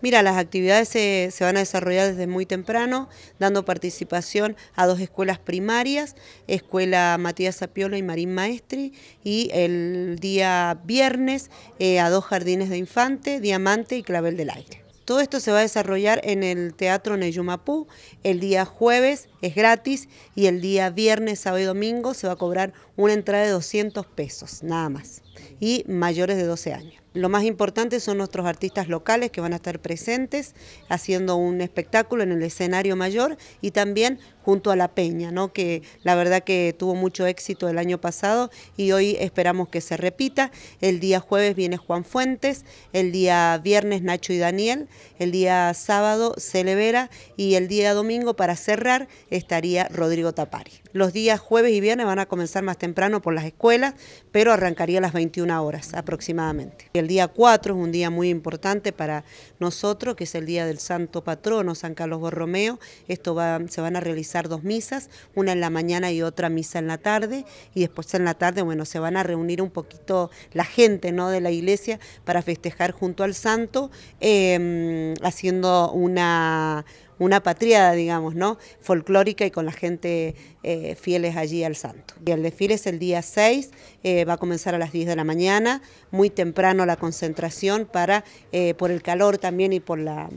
Mira, las actividades se, van a desarrollar desde muy temprano, dando participación a dos escuelas primarias, Escuela Matías Sapiola y Marín Maestri, y el día viernes eh, a dos jardines de infante, Diamante y Clavel del Aire. Todo esto se va a desarrollar en el Teatro Neyumapú. El día jueves es gratis y el día viernes, sábado y domingo se va a cobrar una entrada de 200 pesos, nada más, y mayores de 12 años. Lo más importante son nuestros artistas locales que van a estar presentes haciendo un espectáculo en el escenario mayor y también junto a La Peña, ¿no? que la verdad que tuvo mucho éxito el año pasado y hoy esperamos que se repita. El día jueves viene Juan Fuentes, el día viernes Nacho y Daniel, el día sábado Celevera y el día domingo para cerrar estaría Rodrigo Tapari. Los días jueves y viernes van a comenzar más temprano por las escuelas, pero arrancaría a las 21 horas aproximadamente día 4 es un día muy importante para nosotros, que es el día del Santo Patrono, San Carlos Borromeo. Esto se van a realizar dos misas, una en la mañana y otra misa en la tarde. Y después en la tarde, bueno, se van a reunir un poquito la gente ¿no? de la iglesia para festejar junto al santo, em, haciendo una una patriada, digamos, ¿no? Folclórica y con la gente eh, fieles allí al santo. Y el desfile es el día 6, eh, va a comenzar a las 10 de la mañana, muy temprano la concentración para, eh, por el calor también y por la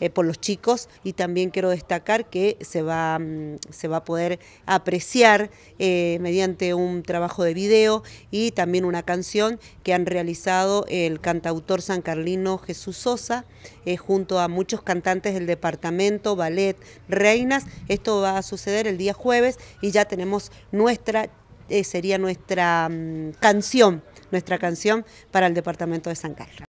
eh, por los chicos y también quiero destacar que se va, mm, se va a poder apreciar eh, mediante un trabajo de video y también una canción que han realizado el cantautor san carlino Jesús Sosa eh, junto a muchos cantantes del departamento, ballet, reinas. Esto va a suceder el día jueves y ya tenemos nuestra, sería nuestra mm, canción nuestra canción para el departamento de San Carlos.